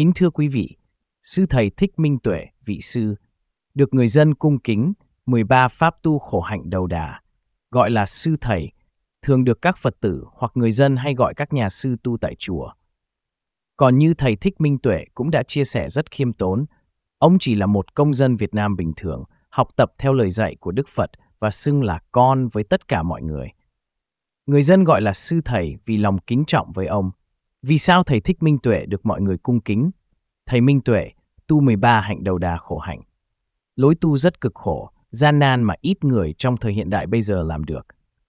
Kính thưa quý vị, Sư Thầy Thích Minh Tuệ, vị sư, được người dân cung kính 13 Pháp tu khổ hạnh đầu đà, gọi là Sư Thầy, thường được các Phật tử hoặc người dân hay gọi các nhà sư tu tại chùa. Còn như Thầy Thích Minh Tuệ cũng đã chia sẻ rất khiêm tốn, ông chỉ là một công dân Việt Nam bình thường, học tập theo lời dạy của Đức Phật và xưng là con với tất cả mọi người. Người dân gọi là sư thầy vì lòng kính trọng với ông, vì sao thầy Thích Minh Tuệ được mọi người cung kính? Thầy Minh Tuệ, tu 13 hạnh đầu đà khổ hạnh. Lối tu rất cực khổ, gian nan mà ít người trong thời hiện đại bây giờ làm được.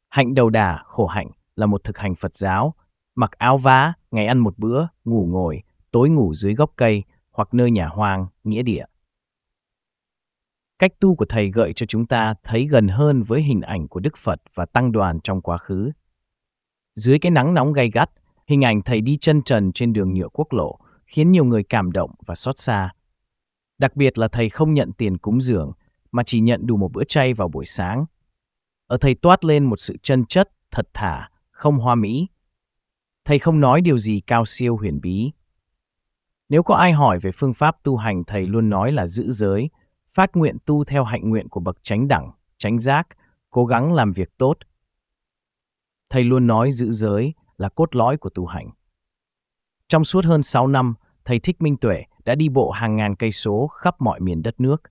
Hạnh đầu đà, khổ hạnh là một thực hành Phật giáo, mặc áo vá, ngày ăn một bữa, ngủ ngồi, tối ngủ dưới gốc cây hoặc nơi nhà hoang, nghĩa địa. Cách tu của thầy gợi cho chúng ta thấy gần hơn với hình ảnh của Đức Phật và tăng đoàn trong quá khứ. Dưới cái nắng nóng gay gắt, Hình ảnh thầy đi chân trần trên đường nhựa quốc lộ khiến nhiều người cảm động và xót xa. Đặc biệt là thầy không nhận tiền cúng dường, mà chỉ nhận đủ một bữa chay vào buổi sáng. Ở thầy toát lên một sự chân chất, thật thà, không hoa mỹ. Thầy không nói điều gì cao siêu huyền bí. Nếu có ai hỏi về phương pháp tu hành thầy luôn nói là giữ giới, phát nguyện tu theo hạnh nguyện của bậc chánh đẳng, chánh giác, cố gắng làm việc tốt. Thầy luôn nói giữ giới, là cốt lõi của tu hành. Trong suốt hơn 6 năm, thầy Thích Minh Tuệ đã đi bộ hàng ngàn cây số khắp mọi miền đất nước.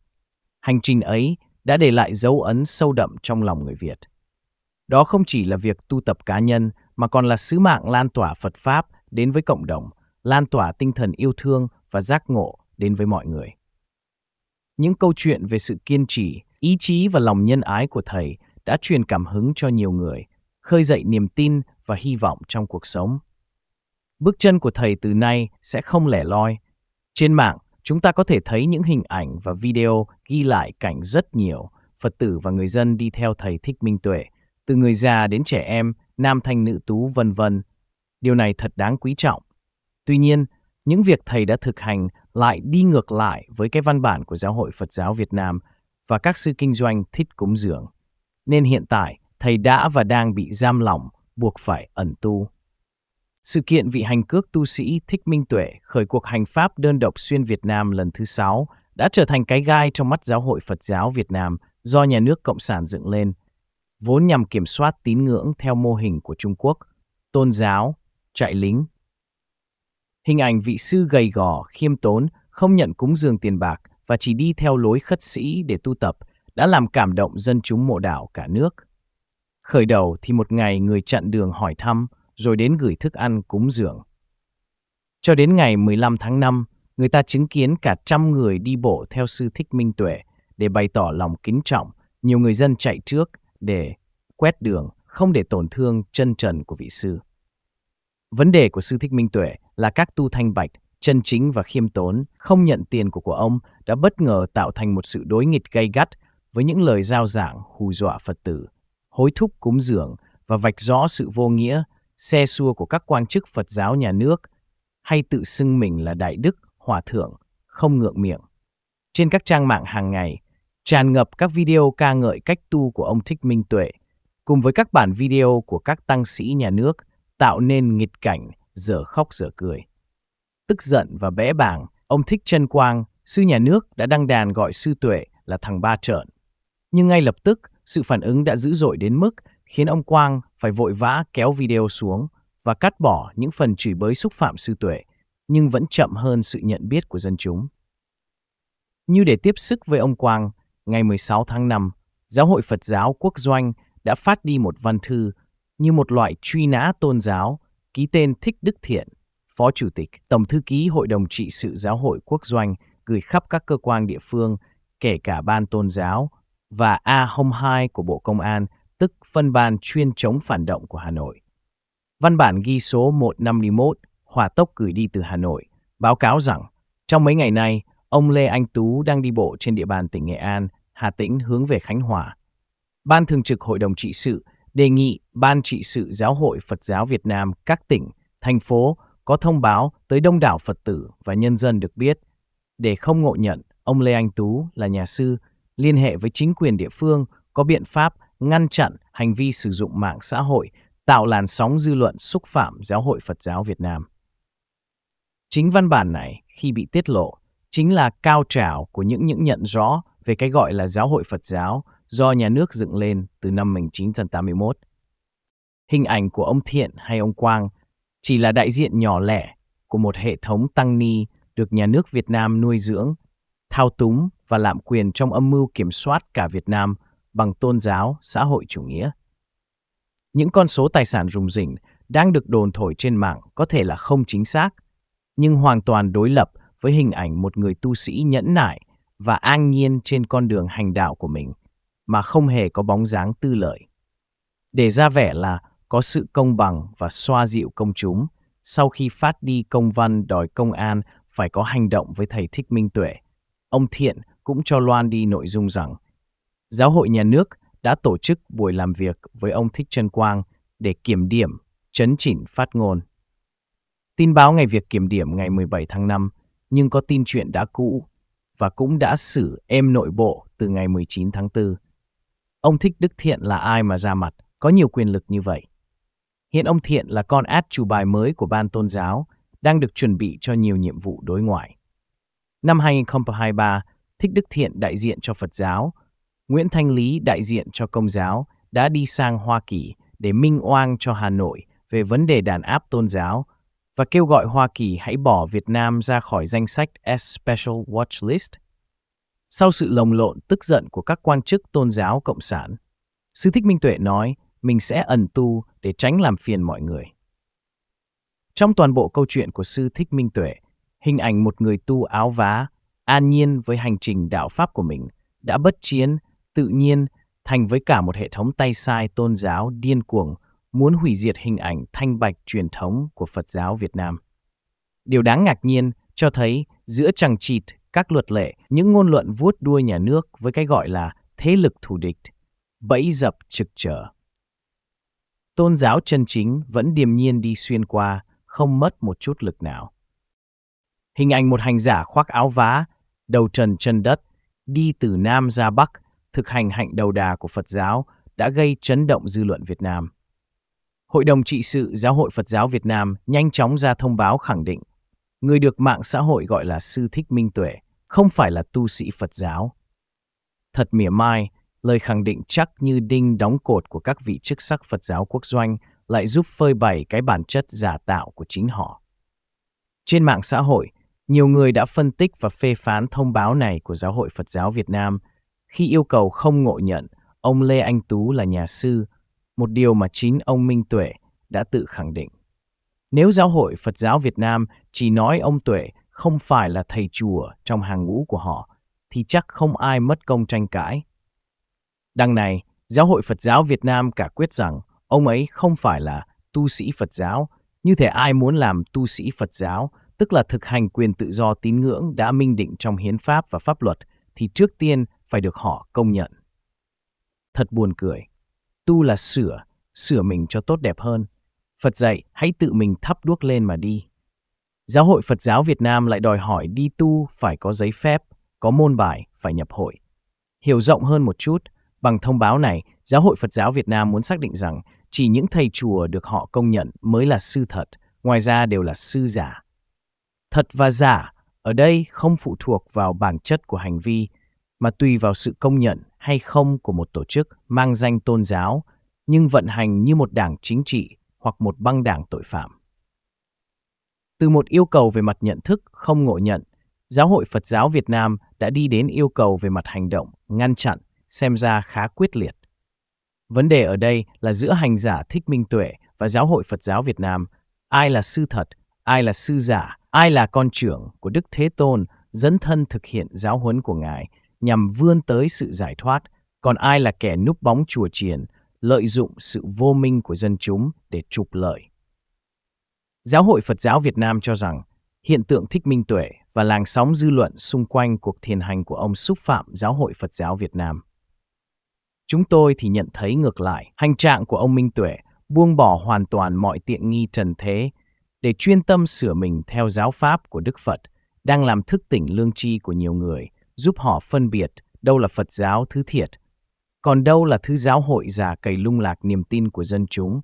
Hành trình ấy đã để lại dấu ấn sâu đậm trong lòng người Việt. Đó không chỉ là việc tu tập cá nhân mà còn là sứ mạng lan tỏa Phật pháp đến với cộng đồng, lan tỏa tinh thần yêu thương và giác ngộ đến với mọi người. Những câu chuyện về sự kiên trì, ý chí và lòng nhân ái của thầy đã truyền cảm hứng cho nhiều người, khơi dậy niềm tin và hy vọng trong cuộc sống. Bước chân của thầy từ nay sẽ không lẻ loi. Trên mạng, chúng ta có thể thấy những hình ảnh và video ghi lại cảnh rất nhiều Phật tử và người dân đi theo thầy Thích Minh Tuệ, từ người già đến trẻ em, nam thanh nữ tú vân vân. Điều này thật đáng quý trọng. Tuy nhiên, những việc thầy đã thực hành lại đi ngược lại với cái văn bản của Giáo hội Phật giáo Việt Nam và các sư kinh doanh thích cúng dường. Nên hiện tại, thầy đã và đang bị giam lỏng buộc phải ẩn tu. Sự kiện vị hành cước tu sĩ Thích Minh Tuệ khởi cuộc hành pháp đơn độc xuyên Việt Nam lần thứ sáu đã trở thành cái gai trong mắt giáo hội Phật giáo Việt Nam do nhà nước Cộng sản dựng lên, vốn nhằm kiểm soát tín ngưỡng theo mô hình của Trung Quốc, tôn giáo, trại lính. Hình ảnh vị sư gầy gò, khiêm tốn, không nhận cúng dường tiền bạc và chỉ đi theo lối khất sĩ để tu tập đã làm cảm động dân chúng mộ đảo cả nước – Khởi đầu thì một ngày người chặn đường hỏi thăm, rồi đến gửi thức ăn cúng dường. Cho đến ngày 15 tháng 5, người ta chứng kiến cả trăm người đi bộ theo sư Thích Minh Tuệ để bày tỏ lòng kính trọng. Nhiều người dân chạy trước để quét đường, không để tổn thương chân trần của vị sư. Vấn đề của sư Thích Minh Tuệ là các tu thanh bạch, chân chính và khiêm tốn, không nhận tiền của của ông đã bất ngờ tạo thành một sự đối nghịch gay gắt với những lời giao giảng hù dọa Phật tử hối thúc cúng dường và vạch rõ sự vô nghĩa, xe xua của các quan chức Phật giáo nhà nước hay tự xưng mình là đại đức, hòa thượng, không ngượng miệng. Trên các trang mạng hàng ngày, tràn ngập các video ca ngợi cách tu của ông Thích Minh Tuệ, cùng với các bản video của các tăng sĩ nhà nước tạo nên nghịch cảnh giờ khóc giờ cười. Tức giận và bẽ bàng ông Thích Trân Quang, sư nhà nước đã đăng đàn gọi sư Tuệ là thằng ba trợn. Nhưng ngay lập tức, sự phản ứng đã dữ dội đến mức khiến ông Quang phải vội vã kéo video xuống và cắt bỏ những phần chửi bới xúc phạm sư tuệ, nhưng vẫn chậm hơn sự nhận biết của dân chúng. Như để tiếp sức với ông Quang, ngày 16 tháng 5, Giáo hội Phật giáo Quốc doanh đã phát đi một văn thư như một loại truy nã tôn giáo ký tên Thích Đức Thiện, Phó Chủ tịch, Tổng Thư ký Hội đồng Trị sự Giáo hội Quốc doanh gửi khắp các cơ quan địa phương, kể cả ban tôn giáo, và A02 của Bộ Công an, tức phân ban chuyên chống phản động của Hà Nội. Văn bản ghi số 151 hỏa tốc gửi đi từ Hà Nội báo cáo rằng trong mấy ngày nay, ông Lê Anh Tú đang đi bộ trên địa bàn tỉnh Nghệ An, Hà Tĩnh hướng về Khánh Hòa. Ban Thường trực Hội đồng Trị sự đề nghị Ban Trị sự Giáo hội Phật giáo Việt Nam các tỉnh, thành phố có thông báo tới đông đảo Phật tử và nhân dân được biết. Để không ngộ nhận, ông Lê Anh Tú là nhà sư liên hệ với chính quyền địa phương có biện pháp ngăn chặn hành vi sử dụng mạng xã hội, tạo làn sóng dư luận xúc phạm giáo hội Phật giáo Việt Nam. Chính văn bản này, khi bị tiết lộ, chính là cao trào của những những nhận rõ về cái gọi là giáo hội Phật giáo do nhà nước dựng lên từ năm 1981. Hình ảnh của ông Thiện hay ông Quang chỉ là đại diện nhỏ lẻ của một hệ thống tăng ni được nhà nước Việt Nam nuôi dưỡng thao túng và lạm quyền trong âm mưu kiểm soát cả Việt Nam bằng tôn giáo, xã hội chủ nghĩa. Những con số tài sản rùng rỉnh đang được đồn thổi trên mạng có thể là không chính xác, nhưng hoàn toàn đối lập với hình ảnh một người tu sĩ nhẫn nại và an nhiên trên con đường hành đạo của mình mà không hề có bóng dáng tư lợi. Để ra vẻ là có sự công bằng và xoa dịu công chúng, sau khi phát đi công văn đòi công an phải có hành động với thầy Thích Minh Tuệ – Ông Thiện cũng cho loan đi nội dung rằng Giáo hội nhà nước đã tổ chức buổi làm việc với ông Thích Trân Quang để kiểm điểm, chấn chỉnh phát ngôn. Tin báo ngày việc kiểm điểm ngày 17 tháng 5, nhưng có tin chuyện đã cũ và cũng đã xử em nội bộ từ ngày 19 tháng 4. Ông Thích Đức Thiện là ai mà ra mặt, có nhiều quyền lực như vậy? Hiện ông Thiện là con át chủ bài mới của ban tôn giáo, đang được chuẩn bị cho nhiều nhiệm vụ đối ngoại. Năm 2023, Thích Đức Thiện đại diện cho Phật giáo, Nguyễn Thanh Lý đại diện cho Công giáo đã đi sang Hoa Kỳ để minh oan cho Hà Nội về vấn đề đàn áp tôn giáo và kêu gọi Hoa Kỳ hãy bỏ Việt Nam ra khỏi danh sách S Special Watch List. Sau sự lồng lộn tức giận của các quan chức tôn giáo cộng sản, Sư Thích Minh Tuệ nói mình sẽ ẩn tu để tránh làm phiền mọi người. Trong toàn bộ câu chuyện của Sư Thích Minh Tuệ, hình ảnh một người tu áo vá, an nhiên với hành trình đạo Pháp của mình, đã bất chiến, tự nhiên, thành với cả một hệ thống tay sai tôn giáo điên cuồng, muốn hủy diệt hình ảnh thanh bạch truyền thống của Phật giáo Việt Nam. Điều đáng ngạc nhiên cho thấy giữa chằng chịt các luật lệ, những ngôn luận vuốt đuôi nhà nước với cái gọi là thế lực thù địch, bẫy dập trực trở. Tôn giáo chân chính vẫn điềm nhiên đi xuyên qua, không mất một chút lực nào. Hình ảnh một hành giả khoác áo vá, đầu trần chân đất, đi từ Nam ra Bắc, thực hành hạnh đầu đà của Phật giáo đã gây chấn động dư luận Việt Nam. Hội đồng trị sự Giáo hội Phật giáo Việt Nam nhanh chóng ra thông báo khẳng định người được mạng xã hội gọi là Sư Thích Minh Tuệ không phải là tu sĩ Phật giáo. Thật mỉa mai, lời khẳng định chắc như đinh đóng cột của các vị chức sắc Phật giáo quốc doanh lại giúp phơi bày cái bản chất giả tạo của chính họ. Trên mạng xã hội, nhiều người đã phân tích và phê phán thông báo này của Giáo hội Phật giáo Việt Nam khi yêu cầu không ngộ nhận ông Lê Anh Tú là nhà sư, một điều mà chính ông Minh Tuệ đã tự khẳng định. Nếu Giáo hội Phật giáo Việt Nam chỉ nói ông Tuệ không phải là thầy chùa trong hàng ngũ của họ, thì chắc không ai mất công tranh cãi. Đằng này, Giáo hội Phật giáo Việt Nam cả quyết rằng ông ấy không phải là tu sĩ Phật giáo, như thể ai muốn làm tu sĩ Phật giáo tức là thực hành quyền tự do tín ngưỡng đã minh định trong hiến pháp và pháp luật, thì trước tiên phải được họ công nhận. Thật buồn cười. Tu là sửa, sửa mình cho tốt đẹp hơn. Phật dạy, hãy tự mình thắp đuốc lên mà đi. Giáo hội Phật giáo Việt Nam lại đòi hỏi đi tu phải có giấy phép, có môn bài, phải nhập hội. Hiểu rộng hơn một chút, bằng thông báo này, Giáo hội Phật giáo Việt Nam muốn xác định rằng chỉ những thầy chùa được họ công nhận mới là sư thật, ngoài ra đều là sư giả, Thật và giả ở đây không phụ thuộc vào bản chất của hành vi, mà tùy vào sự công nhận hay không của một tổ chức mang danh tôn giáo, nhưng vận hành như một đảng chính trị hoặc một băng đảng tội phạm. Từ một yêu cầu về mặt nhận thức không ngộ nhận, Giáo hội Phật giáo Việt Nam đã đi đến yêu cầu về mặt hành động, ngăn chặn, xem ra khá quyết liệt. Vấn đề ở đây là giữa hành giả thích minh tuệ và Giáo hội Phật giáo Việt Nam, ai là sư thật, ai là sư giả, Ai là con trưởng của Đức Thế Tôn dẫn thân thực hiện giáo huấn của Ngài nhằm vươn tới sự giải thoát, còn ai là kẻ núp bóng chùa chiền, lợi dụng sự vô minh của dân chúng để trục lợi. Giáo hội Phật giáo Việt Nam cho rằng hiện tượng thích minh tuệ và làng sóng dư luận xung quanh cuộc thiền hành của ông xúc phạm giáo hội Phật giáo Việt Nam. Chúng tôi thì nhận thấy ngược lại, hành trạng của ông Minh Tuệ buông bỏ hoàn toàn mọi tiện nghi trần thế để chuyên tâm sửa mình theo giáo pháp của Đức Phật đang làm thức tỉnh lương tri của nhiều người, giúp họ phân biệt đâu là Phật giáo thứ thiệt, còn đâu là thứ giáo hội giả cầy lung lạc niềm tin của dân chúng,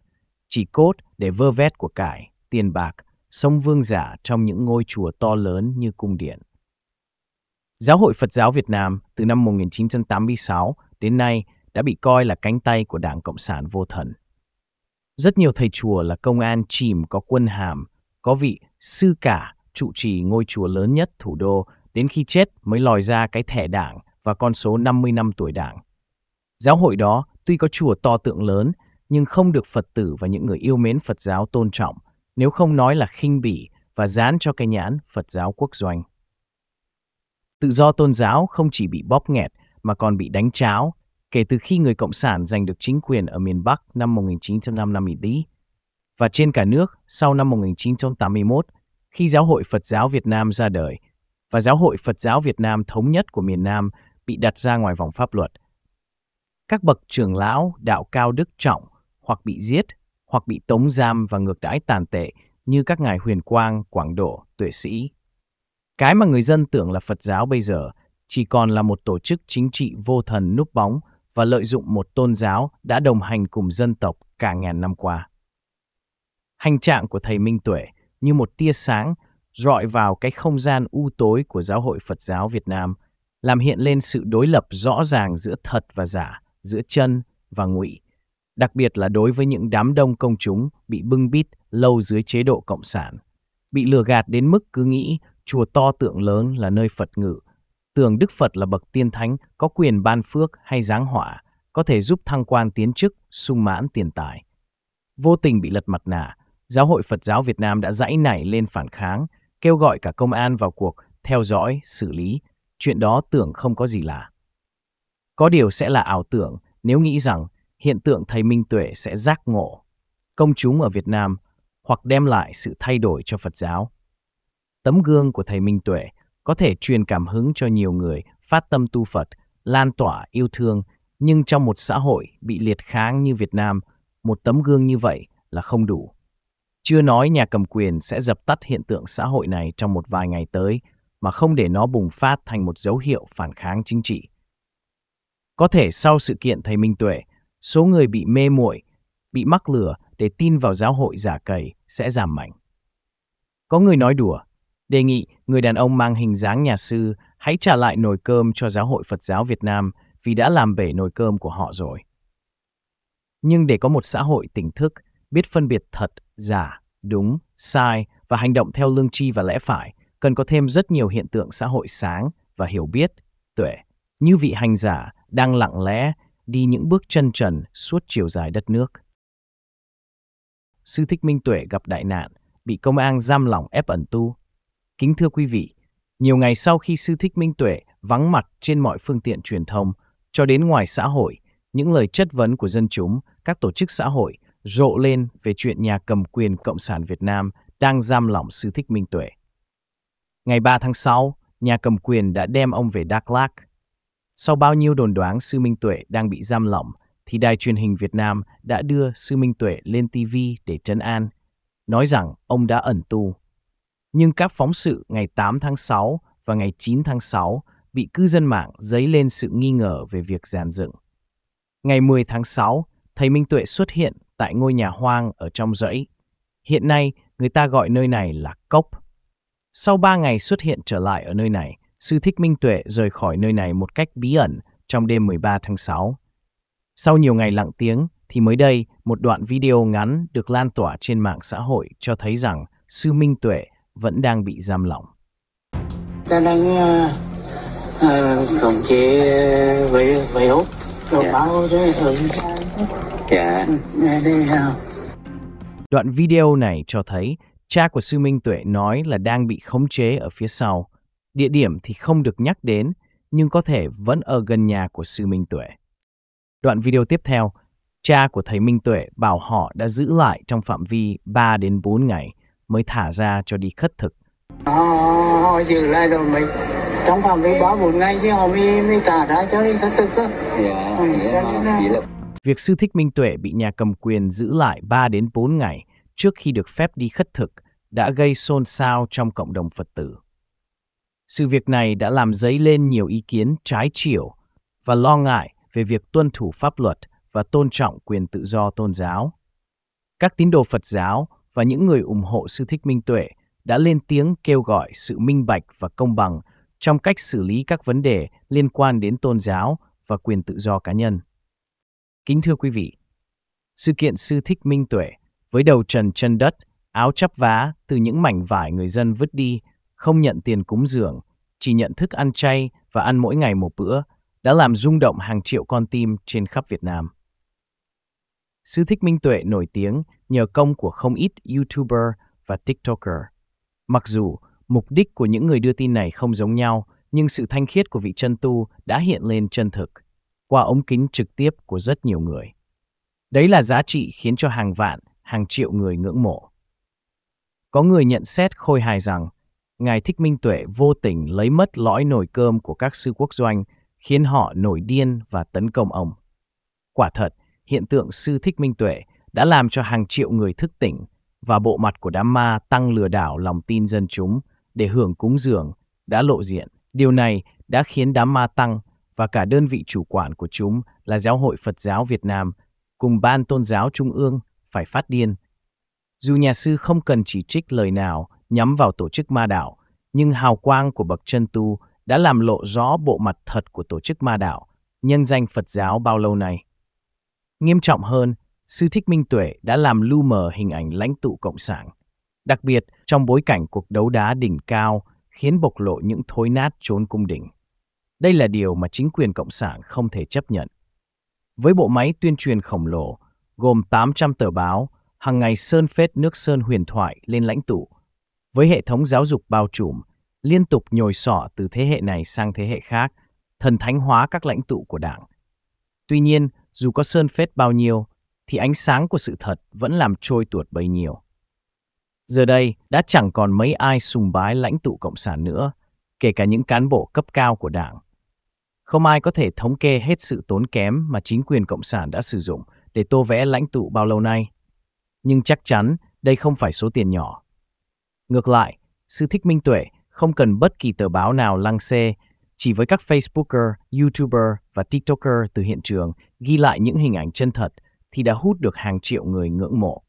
chỉ cốt để vơ vét của cải, tiền bạc, sông vương giả trong những ngôi chùa to lớn như cung điện. Giáo hội Phật giáo Việt Nam từ năm 1986 đến nay đã bị coi là cánh tay của Đảng Cộng sản vô thần. Rất nhiều thầy chùa là công an chìm có quân hàm, có vị sư cả trụ trì ngôi chùa lớn nhất thủ đô đến khi chết mới lòi ra cái thẻ đảng và con số 50 năm tuổi đảng. Giáo hội đó tuy có chùa to tượng lớn nhưng không được Phật tử và những người yêu mến Phật giáo tôn trọng, nếu không nói là khinh bỉ và dán cho cái nhãn Phật giáo quốc doanh. Tự do tôn giáo không chỉ bị bóp nghẹt mà còn bị đánh cháo, kể từ khi người Cộng sản giành được chính quyền ở miền Bắc năm 1955 Ý và trên cả nước sau năm 1981 khi Giáo hội Phật giáo Việt Nam ra đời và Giáo hội Phật giáo Việt Nam thống nhất của miền Nam bị đặt ra ngoài vòng pháp luật. Các bậc trưởng lão đạo cao đức trọng hoặc bị giết hoặc bị tống giam và ngược đãi tàn tệ như các ngài Huyền Quang, Quảng Độ, Tuệ Sĩ. Cái mà người dân tưởng là Phật giáo bây giờ chỉ còn là một tổ chức chính trị vô thần núp bóng và lợi dụng một tôn giáo đã đồng hành cùng dân tộc cả ngàn năm qua. Hành trạng của thầy Minh Tuệ như một tia sáng rọi vào cái không gian u tối của giáo hội Phật giáo Việt Nam, làm hiện lên sự đối lập rõ ràng giữa thật và giả, giữa chân và ngụy, đặc biệt là đối với những đám đông công chúng bị bưng bít lâu dưới chế độ cộng sản, bị lừa gạt đến mức cứ nghĩ chùa to tượng lớn là nơi Phật ngự tưởng Đức Phật là bậc tiên thánh, có quyền ban phước hay giáng họa, có thể giúp thăng quan tiến chức, sung mãn tiền tài. Vô tình bị lật mặt nạ, Giáo hội Phật giáo Việt Nam đã dãy nảy lên phản kháng, kêu gọi cả công an vào cuộc, theo dõi, xử lý. Chuyện đó tưởng không có gì lạ. Có điều sẽ là ảo tưởng nếu nghĩ rằng hiện tượng thầy Minh Tuệ sẽ giác ngộ, công chúng ở Việt Nam hoặc đem lại sự thay đổi cho Phật giáo. Tấm gương của thầy Minh Tuệ có thể truyền cảm hứng cho nhiều người phát tâm tu Phật, lan tỏa yêu thương, nhưng trong một xã hội bị liệt kháng như Việt Nam, một tấm gương như vậy là không đủ. Chưa nói nhà cầm quyền sẽ dập tắt hiện tượng xã hội này trong một vài ngày tới, mà không để nó bùng phát thành một dấu hiệu phản kháng chính trị. Có thể sau sự kiện thầy Minh Tuệ, số người bị mê muội, bị mắc lừa để tin vào giáo hội giả cầy sẽ giảm mạnh. Có người nói đùa, đề nghị người đàn ông mang hình dáng nhà sư hãy trả lại nồi cơm cho giáo hội Phật giáo Việt Nam vì đã làm bể nồi cơm của họ rồi. Nhưng để có một xã hội tỉnh thức, biết phân biệt thật, giả, đúng, sai và hành động theo lương tri và lẽ phải, cần có thêm rất nhiều hiện tượng xã hội sáng và hiểu biết, tuệ, như vị hành giả đang lặng lẽ đi những bước chân trần suốt chiều dài đất nước. Sư Thích Minh Tuệ gặp đại nạn, bị công an giam lỏng ép ẩn tu, Kính thưa quý vị, nhiều ngày sau khi sư Thích Minh Tuệ vắng mặt trên mọi phương tiện truyền thông, cho đến ngoài xã hội, những lời chất vấn của dân chúng, các tổ chức xã hội rộ lên về chuyện nhà cầm quyền Cộng sản Việt Nam đang giam lỏng sư Thích Minh Tuệ. Ngày 3 tháng 6, nhà cầm quyền đã đem ông về Đắk Lắk. Sau bao nhiêu đồn đoán sư Minh Tuệ đang bị giam lỏng, thì đài truyền hình Việt Nam đã đưa sư Minh Tuệ lên TV để trấn an, nói rằng ông đã ẩn tu nhưng các phóng sự ngày 8 tháng 6 và ngày 9 tháng 6 bị cư dân mạng dấy lên sự nghi ngờ về việc giàn dựng. Ngày 10 tháng 6, thầy Minh Tuệ xuất hiện tại ngôi nhà hoang ở trong dãy. Hiện nay, người ta gọi nơi này là cốc. Sau 3 ngày xuất hiện trở lại ở nơi này, Sư Thích Minh Tuệ rời khỏi nơi này một cách bí ẩn trong đêm 13 tháng 6. Sau nhiều ngày lặng tiếng, thì mới đây, một đoạn video ngắn được lan tỏa trên mạng xã hội cho thấy rằng Sư Minh Tuệ vẫn đang bị giam lỏng. Ta đang ờ, ờ, khống uh, chế với với Úc, rồi yeah. Dạ. báo đấy ở Dạ. Ừ, Đoạn video này cho thấy cha của Sư Minh Tuệ nói là đang bị khống chế ở phía sau. Địa điểm thì không được nhắc đến, nhưng có thể vẫn ở gần nhà của Sư Minh Tuệ. Đoạn video tiếp theo, cha của thầy Minh Tuệ bảo họ đã giữ lại trong phạm vi 3 đến 4 ngày mới thả ra cho đi khất thực. Họ, ờ, họ giữ lại rồi mình trong phòng với bó một ngày chứ họ mới, mới thả ra cho đi khất thực đó. Yeah, dạ, ừ, Việc sư Thích Minh Tuệ bị nhà cầm quyền giữ lại 3 đến 4 ngày trước khi được phép đi khất thực đã gây xôn xao trong cộng đồng Phật tử. Sự việc này đã làm dấy lên nhiều ý kiến trái chiều và lo ngại về việc tuân thủ pháp luật và tôn trọng quyền tự do tôn giáo. Các tín đồ Phật giáo và những người ủng hộ sư thích minh tuệ đã lên tiếng kêu gọi sự minh bạch và công bằng trong cách xử lý các vấn đề liên quan đến tôn giáo và quyền tự do cá nhân. Kính thưa quý vị, sự kiện sư thích minh tuệ với đầu trần chân đất, áo chắp vá từ những mảnh vải người dân vứt đi, không nhận tiền cúng dường, chỉ nhận thức ăn chay và ăn mỗi ngày một bữa, đã làm rung động hàng triệu con tim trên khắp Việt Nam. Sư Thích Minh Tuệ nổi tiếng nhờ công của không ít YouTuber và TikToker. Mặc dù mục đích của những người đưa tin này không giống nhau, nhưng sự thanh khiết của vị chân tu đã hiện lên chân thực qua ống kính trực tiếp của rất nhiều người. Đấy là giá trị khiến cho hàng vạn, hàng triệu người ngưỡng mộ. Có người nhận xét khôi hài rằng, Ngài Thích Minh Tuệ vô tình lấy mất lõi nồi cơm của các sư quốc doanh, khiến họ nổi điên và tấn công ông. Quả thật, hiện tượng sư thích minh tuệ đã làm cho hàng triệu người thức tỉnh và bộ mặt của đám ma tăng lừa đảo lòng tin dân chúng để hưởng cúng dường đã lộ diện. Điều này đã khiến đám ma tăng và cả đơn vị chủ quản của chúng là Giáo hội Phật giáo Việt Nam cùng Ban Tôn giáo Trung ương phải phát điên. Dù nhà sư không cần chỉ trích lời nào nhắm vào tổ chức ma đạo, nhưng hào quang của bậc chân tu đã làm lộ rõ bộ mặt thật của tổ chức ma đạo nhân danh Phật giáo bao lâu nay. Nghiêm trọng hơn, sư Thích Minh Tuệ đã làm lu mờ hình ảnh lãnh tụ Cộng sản, đặc biệt trong bối cảnh cuộc đấu đá đỉnh cao khiến bộc lộ những thối nát trốn cung đỉnh. Đây là điều mà chính quyền Cộng sản không thể chấp nhận. Với bộ máy tuyên truyền khổng lồ, gồm 800 tờ báo, hàng ngày sơn phết nước sơn huyền thoại lên lãnh tụ, với hệ thống giáo dục bao trùm, liên tục nhồi sọ từ thế hệ này sang thế hệ khác, thần thánh hóa các lãnh tụ của đảng. Tuy nhiên, dù có sơn phết bao nhiêu, thì ánh sáng của sự thật vẫn làm trôi tuột bấy nhiêu. Giờ đây, đã chẳng còn mấy ai sùng bái lãnh tụ Cộng sản nữa, kể cả những cán bộ cấp cao của đảng. Không ai có thể thống kê hết sự tốn kém mà chính quyền Cộng sản đã sử dụng để tô vẽ lãnh tụ bao lâu nay. Nhưng chắc chắn đây không phải số tiền nhỏ. Ngược lại, sự thích minh tuệ không cần bất kỳ tờ báo nào lăng xê, chỉ với các Facebooker, YouTuber và TikToker từ hiện trường ghi lại những hình ảnh chân thật thì đã hút được hàng triệu người ngưỡng mộ.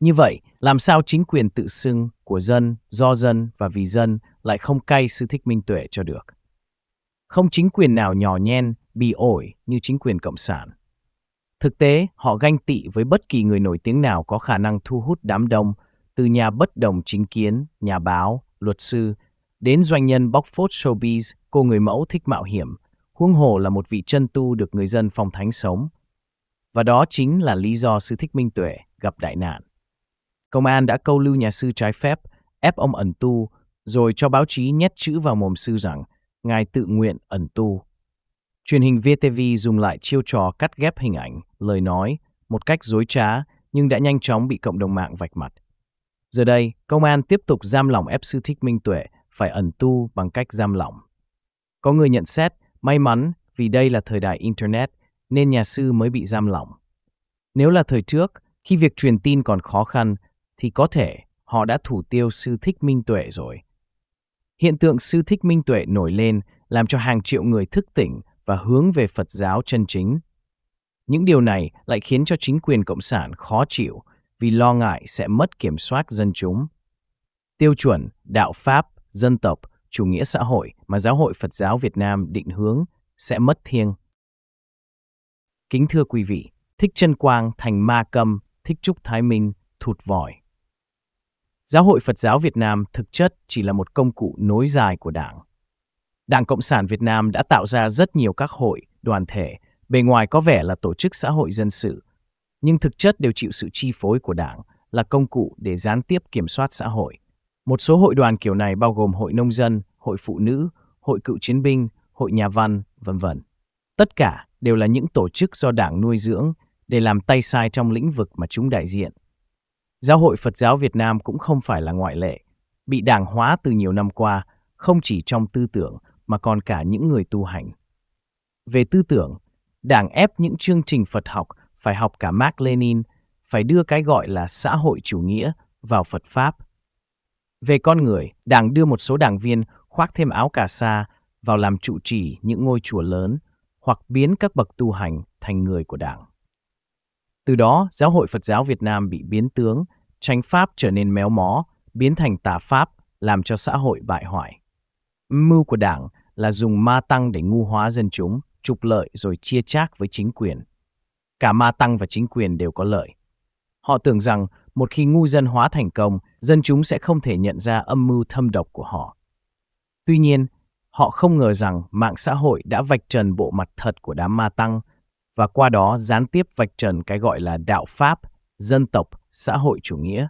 Như vậy, làm sao chính quyền tự xưng của dân, do dân và vì dân lại không cay sư thích minh tuệ cho được? Không chính quyền nào nhỏ nhen, bị ổi như chính quyền Cộng sản. Thực tế, họ ganh tị với bất kỳ người nổi tiếng nào có khả năng thu hút đám đông, từ nhà bất đồng chính kiến, nhà báo, luật sư, đến doanh nhân bóc phốt showbiz, cô người mẫu thích mạo hiểm, huống hồ là một vị chân tu được người dân phong thánh sống. Và đó chính là lý do sư Thích Minh Tuệ gặp đại nạn. Công an đã câu lưu nhà sư trái phép, ép ông ẩn tu, rồi cho báo chí nhét chữ vào mồm sư rằng ngài tự nguyện ẩn tu. Truyền hình VTV dùng lại chiêu trò cắt ghép hình ảnh, lời nói, một cách dối trá nhưng đã nhanh chóng bị cộng đồng mạng vạch mặt. Giờ đây, công an tiếp tục giam lỏng ép sư Thích Minh Tuệ phải ẩn tu bằng cách giam lỏng. Có người nhận xét May mắn vì đây là thời đại Internet nên nhà sư mới bị giam lỏng. Nếu là thời trước, khi việc truyền tin còn khó khăn, thì có thể họ đã thủ tiêu sư thích minh tuệ rồi. Hiện tượng sư thích minh tuệ nổi lên làm cho hàng triệu người thức tỉnh và hướng về Phật giáo chân chính. Những điều này lại khiến cho chính quyền Cộng sản khó chịu vì lo ngại sẽ mất kiểm soát dân chúng. Tiêu chuẩn, đạo Pháp, dân tộc chủ nghĩa xã hội mà Giáo hội Phật giáo Việt Nam định hướng sẽ mất thiêng. Kính thưa quý vị, Thích Chân Quang thành ma cầm, Thích Trúc Thái Minh thụt vòi. Giáo hội Phật giáo Việt Nam thực chất chỉ là một công cụ nối dài của Đảng. Đảng Cộng sản Việt Nam đã tạo ra rất nhiều các hội, đoàn thể, bề ngoài có vẻ là tổ chức xã hội dân sự, nhưng thực chất đều chịu sự chi phối của Đảng là công cụ để gián tiếp kiểm soát xã hội. Một số hội đoàn kiểu này bao gồm hội nông dân, hội phụ nữ, hội cựu chiến binh, hội nhà văn, vân vân. Tất cả đều là những tổ chức do Đảng nuôi dưỡng để làm tay sai trong lĩnh vực mà chúng đại diện. Giáo hội Phật giáo Việt Nam cũng không phải là ngoại lệ, bị đảng hóa từ nhiều năm qua, không chỉ trong tư tưởng mà còn cả những người tu hành. Về tư tưởng, đảng ép những chương trình Phật học phải học cả Marx Lenin, phải đưa cái gọi là xã hội chủ nghĩa vào Phật Pháp – về con người, đảng đưa một số đảng viên khoác thêm áo cà sa vào làm trụ trì những ngôi chùa lớn hoặc biến các bậc tu hành thành người của đảng. Từ đó, giáo hội Phật giáo Việt Nam bị biến tướng, tránh Pháp trở nên méo mó, biến thành tà Pháp, làm cho xã hội bại hoại. Mưu của đảng là dùng ma tăng để ngu hóa dân chúng, trục lợi rồi chia chác với chính quyền. Cả ma tăng và chính quyền đều có lợi. Họ tưởng rằng một khi ngu dân hóa thành công, dân chúng sẽ không thể nhận ra âm mưu thâm độc của họ. Tuy nhiên, họ không ngờ rằng mạng xã hội đã vạch trần bộ mặt thật của đám ma tăng và qua đó gián tiếp vạch trần cái gọi là đạo pháp, dân tộc, xã hội chủ nghĩa.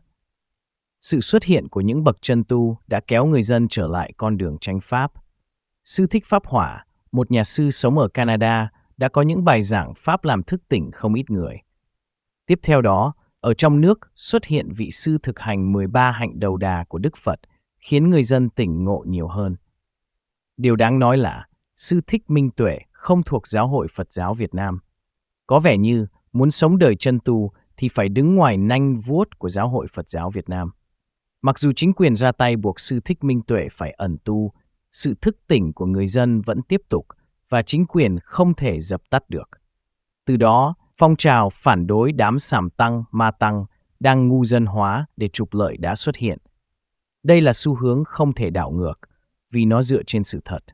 Sự xuất hiện của những bậc chân tu đã kéo người dân trở lại con đường tranh pháp. Sư Thích Pháp Hỏa, một nhà sư sống ở Canada, đã có những bài giảng Pháp làm thức tỉnh không ít người. Tiếp theo đó, ở trong nước xuất hiện vị sư thực hành 13 hạnh đầu đà của Đức Phật, khiến người dân tỉnh ngộ nhiều hơn. Điều đáng nói là, sư thích minh tuệ không thuộc giáo hội Phật giáo Việt Nam. Có vẻ như muốn sống đời chân tu thì phải đứng ngoài nanh vuốt của giáo hội Phật giáo Việt Nam. Mặc dù chính quyền ra tay buộc sư thích minh tuệ phải ẩn tu, sự thức tỉnh của người dân vẫn tiếp tục và chính quyền không thể dập tắt được. Từ đó, Phong trào phản đối đám sảm tăng, ma tăng đang ngu dân hóa để trục lợi đã xuất hiện. Đây là xu hướng không thể đảo ngược vì nó dựa trên sự thật.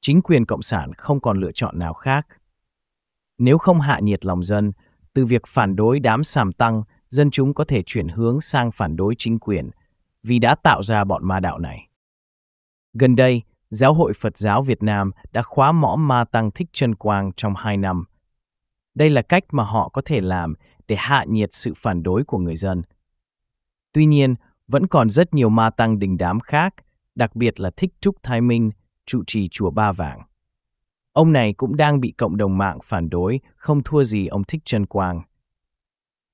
Chính quyền Cộng sản không còn lựa chọn nào khác. Nếu không hạ nhiệt lòng dân, từ việc phản đối đám sàm tăng, dân chúng có thể chuyển hướng sang phản đối chính quyền vì đã tạo ra bọn ma đạo này. Gần đây, Giáo hội Phật giáo Việt Nam đã khóa mõm ma tăng Thích Trân Quang trong hai năm đây là cách mà họ có thể làm để hạ nhiệt sự phản đối của người dân. Tuy nhiên, vẫn còn rất nhiều ma tăng đình đám khác, đặc biệt là Thích Trúc Thái Minh, trụ trì chùa Ba Vàng. Ông này cũng đang bị cộng đồng mạng phản đối, không thua gì ông Thích Trân Quang.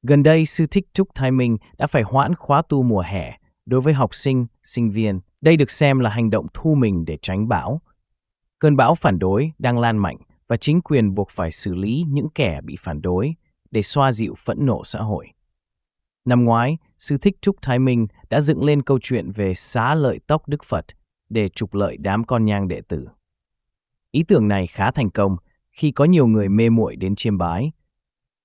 Gần đây, sư Thích Trúc Thái Minh đã phải hoãn khóa tu mùa hè đối với học sinh, sinh viên. Đây được xem là hành động thu mình để tránh bão. Cơn bão phản đối đang lan mạnh và chính quyền buộc phải xử lý những kẻ bị phản đối để xoa dịu phẫn nộ xã hội. Năm ngoái, sư thích Trúc Thái Minh đã dựng lên câu chuyện về xá lợi tóc Đức Phật để trục lợi đám con nhang đệ tử. Ý tưởng này khá thành công khi có nhiều người mê muội đến chiêm bái.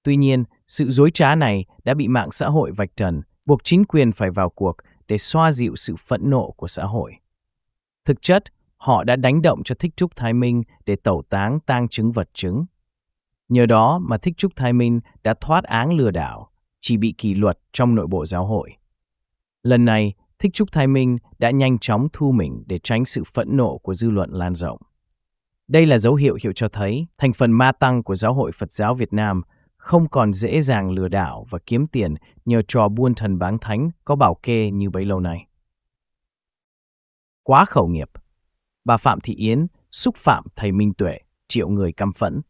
Tuy nhiên, sự dối trá này đã bị mạng xã hội vạch trần, buộc chính quyền phải vào cuộc để xoa dịu sự phẫn nộ của xã hội. Thực chất, họ đã đánh động cho Thích Trúc Thái Minh để tẩu táng tang chứng vật chứng. Nhờ đó mà Thích Trúc Thái Minh đã thoát án lừa đảo, chỉ bị kỷ luật trong nội bộ giáo hội. Lần này, Thích Trúc Thái Minh đã nhanh chóng thu mình để tránh sự phẫn nộ của dư luận lan rộng. Đây là dấu hiệu hiệu cho thấy thành phần ma tăng của giáo hội Phật giáo Việt Nam không còn dễ dàng lừa đảo và kiếm tiền nhờ trò buôn thần bán thánh có bảo kê như bấy lâu nay. Quá khẩu nghiệp – bà Phạm Thị Yến xúc phạm thầy Minh Tuệ, triệu người căm phẫn.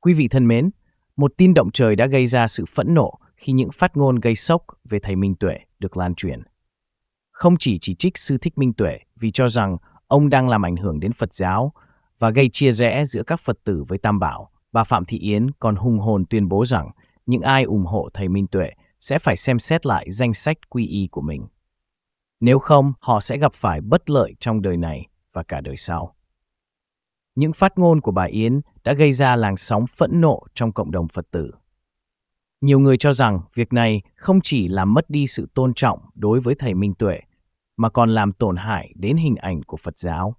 Quý vị thân mến, một tin động trời đã gây ra sự phẫn nộ khi những phát ngôn gây sốc về thầy Minh Tuệ được lan truyền. Không chỉ chỉ trích sư thích Minh Tuệ vì cho rằng ông đang làm ảnh hưởng đến Phật giáo và gây chia rẽ giữa các Phật tử với Tam Bảo, bà Phạm Thị Yến còn hung hồn tuyên bố rằng những ai ủng hộ thầy Minh Tuệ sẽ phải xem xét lại danh sách quy y của mình. Nếu không, họ sẽ gặp phải bất lợi trong đời này và cả đời sau. Những phát ngôn của bà Yến đã gây ra làn sóng phẫn nộ trong cộng đồng Phật tử. Nhiều người cho rằng việc này không chỉ làm mất đi sự tôn trọng đối với thầy Minh Tuệ, mà còn làm tổn hại đến hình ảnh của Phật giáo.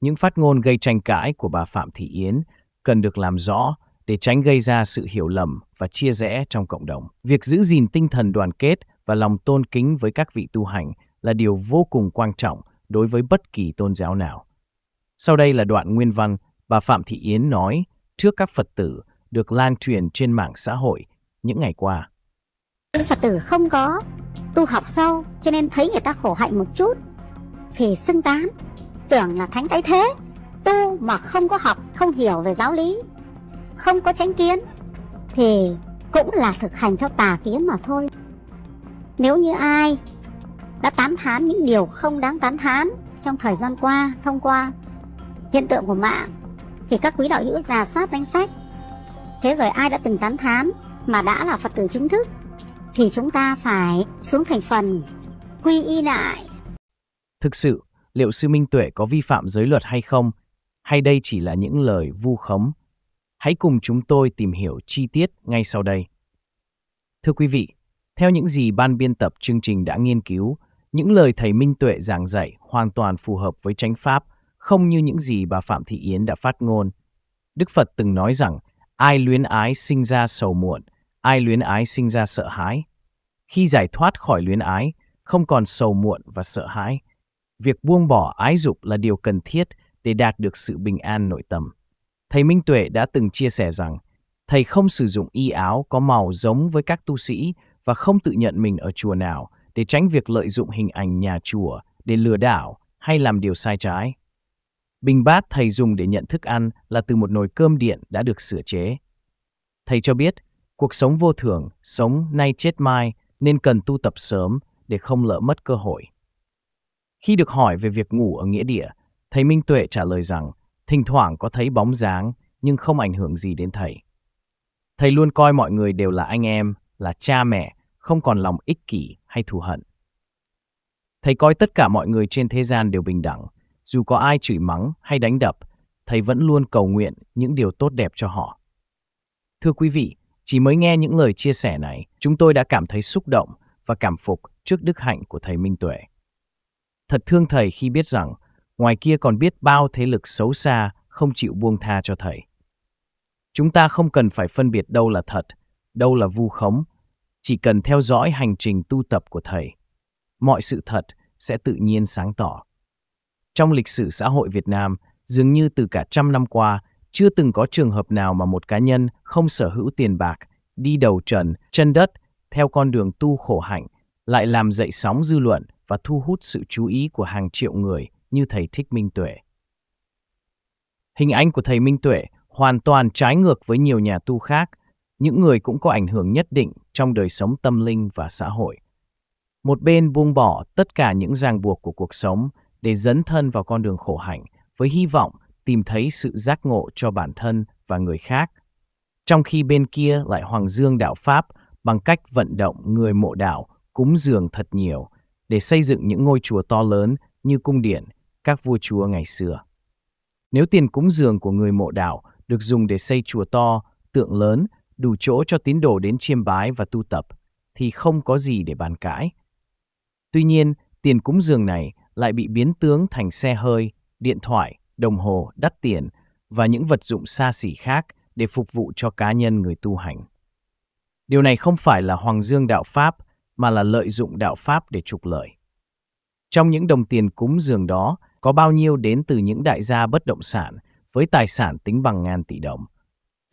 Những phát ngôn gây tranh cãi của bà Phạm Thị Yến cần được làm rõ để tránh gây ra sự hiểu lầm và chia rẽ trong cộng đồng. Việc giữ gìn tinh thần đoàn kết và lòng tôn kính với các vị tu hành là điều vô cùng quan trọng đối với bất kỳ tôn giáo nào. Sau đây là đoạn nguyên văn bà Phạm Thị Yến nói trước các Phật tử được lan truyền trên mạng xã hội những ngày qua. Phật tử không có tu học sâu cho nên thấy người ta khổ hạnh một chút thì xưng tán, tưởng là thánh tái thế, tu mà không có học, không hiểu về giáo lý, không có chánh kiến thì cũng là thực hành theo tà kiến mà thôi. Nếu như ai đã tán thán những điều không đáng tán thán trong thời gian qua thông qua hiện tượng của mạng thì các quý đạo hữu giả soát danh sách thế rồi ai đã từng tán thán mà đã là phật tử chính thức thì chúng ta phải xuống thành phần quy y lại thực sự liệu sư minh tuệ có vi phạm giới luật hay không hay đây chỉ là những lời vu khống hãy cùng chúng tôi tìm hiểu chi tiết ngay sau đây thưa quý vị theo những gì ban biên tập chương trình đã nghiên cứu những lời thầy Minh Tuệ giảng dạy hoàn toàn phù hợp với chánh pháp, không như những gì bà Phạm Thị Yến đã phát ngôn. Đức Phật từng nói rằng, ai luyến ái sinh ra sầu muộn, ai luyến ái sinh ra sợ hãi. Khi giải thoát khỏi luyến ái, không còn sầu muộn và sợ hãi. Việc buông bỏ ái dục là điều cần thiết để đạt được sự bình an nội tâm. Thầy Minh Tuệ đã từng chia sẻ rằng, thầy không sử dụng y áo có màu giống với các tu sĩ và không tự nhận mình ở chùa nào – để tránh việc lợi dụng hình ảnh nhà chùa để lừa đảo hay làm điều sai trái. Bình bát thầy dùng để nhận thức ăn là từ một nồi cơm điện đã được sửa chế. Thầy cho biết, cuộc sống vô thường, sống nay chết mai nên cần tu tập sớm để không lỡ mất cơ hội. Khi được hỏi về việc ngủ ở nghĩa địa, thầy Minh Tuệ trả lời rằng thỉnh thoảng có thấy bóng dáng nhưng không ảnh hưởng gì đến thầy. Thầy luôn coi mọi người đều là anh em, là cha mẹ, không còn lòng ích kỷ hay thù hận. Thầy coi tất cả mọi người trên thế gian đều bình đẳng, dù có ai chửi mắng hay đánh đập, thầy vẫn luôn cầu nguyện những điều tốt đẹp cho họ. Thưa quý vị, chỉ mới nghe những lời chia sẻ này, chúng tôi đã cảm thấy xúc động và cảm phục trước đức hạnh của thầy Minh Tuệ. Thật thương thầy khi biết rằng, ngoài kia còn biết bao thế lực xấu xa không chịu buông tha cho thầy. Chúng ta không cần phải phân biệt đâu là thật, đâu là vu khống chỉ cần theo dõi hành trình tu tập của thầy, mọi sự thật sẽ tự nhiên sáng tỏ. Trong lịch sử xã hội Việt Nam, dường như từ cả trăm năm qua, chưa từng có trường hợp nào mà một cá nhân không sở hữu tiền bạc, đi đầu trần, chân đất, theo con đường tu khổ hạnh, lại làm dậy sóng dư luận và thu hút sự chú ý của hàng triệu người như thầy Thích Minh Tuệ. Hình ảnh của thầy Minh Tuệ hoàn toàn trái ngược với nhiều nhà tu khác những người cũng có ảnh hưởng nhất định trong đời sống tâm linh và xã hội. Một bên buông bỏ tất cả những ràng buộc của cuộc sống để dấn thân vào con đường khổ hạnh với hy vọng tìm thấy sự giác ngộ cho bản thân và người khác. Trong khi bên kia lại hoàng dương đạo Pháp bằng cách vận động người mộ đạo cúng dường thật nhiều để xây dựng những ngôi chùa to lớn như cung điện các vua chúa ngày xưa. Nếu tiền cúng dường của người mộ đạo được dùng để xây chùa to, tượng lớn đủ chỗ cho tín đồ đến chiêm bái và tu tập, thì không có gì để bàn cãi. Tuy nhiên, tiền cúng dường này lại bị biến tướng thành xe hơi, điện thoại, đồng hồ, đắt tiền và những vật dụng xa xỉ khác để phục vụ cho cá nhân người tu hành. Điều này không phải là hoàng dương đạo Pháp, mà là lợi dụng đạo Pháp để trục lợi. Trong những đồng tiền cúng dường đó, có bao nhiêu đến từ những đại gia bất động sản với tài sản tính bằng ngàn tỷ đồng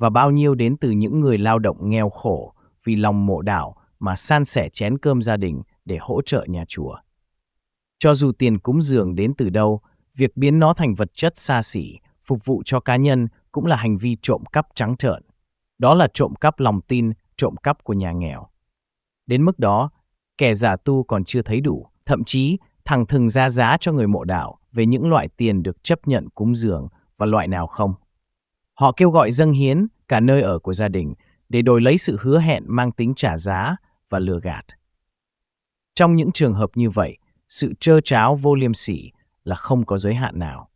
và bao nhiêu đến từ những người lao động nghèo khổ vì lòng mộ đạo mà san sẻ chén cơm gia đình để hỗ trợ nhà chùa. Cho dù tiền cúng dường đến từ đâu, việc biến nó thành vật chất xa xỉ, phục vụ cho cá nhân cũng là hành vi trộm cắp trắng trợn. Đó là trộm cắp lòng tin, trộm cắp của nhà nghèo. Đến mức đó, kẻ giả tu còn chưa thấy đủ, thậm chí thằng thừng ra giá cho người mộ đạo về những loại tiền được chấp nhận cúng dường và loại nào không. Họ kêu gọi dâng hiến cả nơi ở của gia đình để đổi lấy sự hứa hẹn mang tính trả giá và lừa gạt. Trong những trường hợp như vậy, sự trơ tráo vô liêm sỉ là không có giới hạn nào.